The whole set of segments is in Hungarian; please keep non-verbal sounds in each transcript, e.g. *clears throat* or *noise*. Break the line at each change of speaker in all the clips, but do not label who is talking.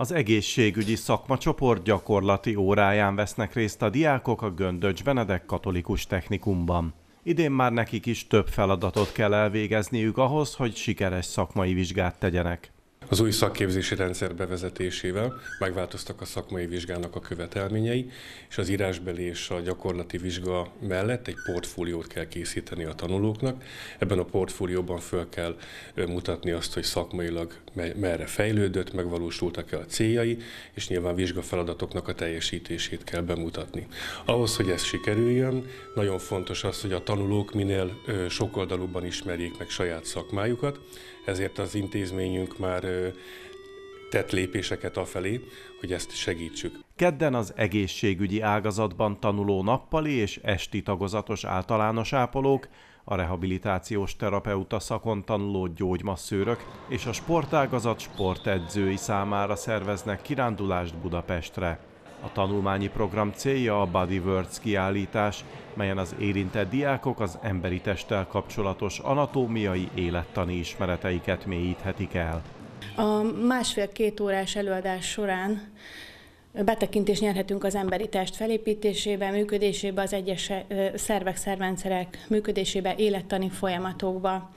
Az egészségügyi szakmacsoport gyakorlati óráján vesznek részt a diákok a Göndöcs Benedek Katolikus Technikumban. Idén már nekik is több feladatot kell elvégezniük ahhoz, hogy sikeres szakmai vizsgát tegyenek. Az új szakképzési rendszer
bevezetésével megváltoztak a szakmai vizsgának a követelményei, és az írásbeli és a gyakorlati vizsga mellett egy portfóliót kell készíteni a tanulóknak. Ebben a portfólióban föl kell mutatni azt, hogy szakmailag merre fejlődött, megvalósultak-e a céljai, és nyilván vizsgafeladatoknak a teljesítését kell bemutatni. Ahhoz, hogy ez sikerüljön, nagyon fontos az, hogy a tanulók minél sokoldalúban ismerjék meg saját szakmájukat, ezért az intézményünk már tett lépéseket
afelé, hogy ezt segítsük. Kedden az egészségügyi ágazatban tanuló nappali és esti tagozatos általános ápolók, a rehabilitációs terapeuta szakon tanuló gyógymasszőrök és a sportágazat sportedzői számára szerveznek kirándulást Budapestre. A tanulmányi program célja a Bodywords kiállítás, melyen az érintett diákok az emberi testtel kapcsolatos anatómiai élettani ismereteiket mélyíthetik el.
A másfél-két órás előadás során betekintést nyerhetünk az emberi test felépítésébe, működésébe, az egyes szervek, szervenszerek működésébe, élettani folyamatokba,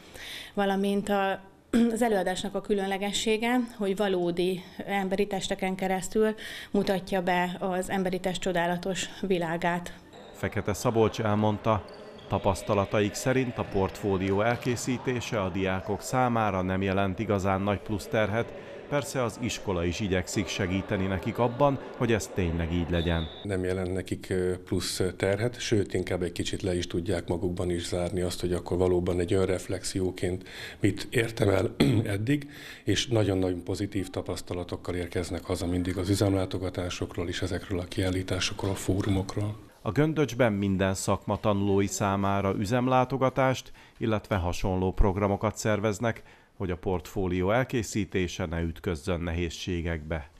valamint a *clears throat* az előadásnak a különlegessége, hogy valódi emberi testeken keresztül mutatja be az emberi test csodálatos világát.
Fekete Szabolcs elmondta, tapasztalataik szerint a portfólió elkészítése a diákok számára nem jelent igazán nagy plusz terhet, Persze az iskola is igyekszik segíteni nekik abban, hogy ez tényleg így legyen. Nem jelent nekik plusz
terhet, sőt inkább egy kicsit le is tudják magukban is zárni azt, hogy akkor valóban egy önreflexióként mit értem el *clears throat* eddig, és nagyon-nagyon pozitív tapasztalatokkal érkeznek haza mindig az üzemlátogatásokról és ezekről a kiállításokról, a fórumokról.
A Göndöcsben minden szakma tanulói számára üzemlátogatást, illetve hasonló programokat szerveznek, hogy a portfólió elkészítése ne ütközzön nehézségekbe.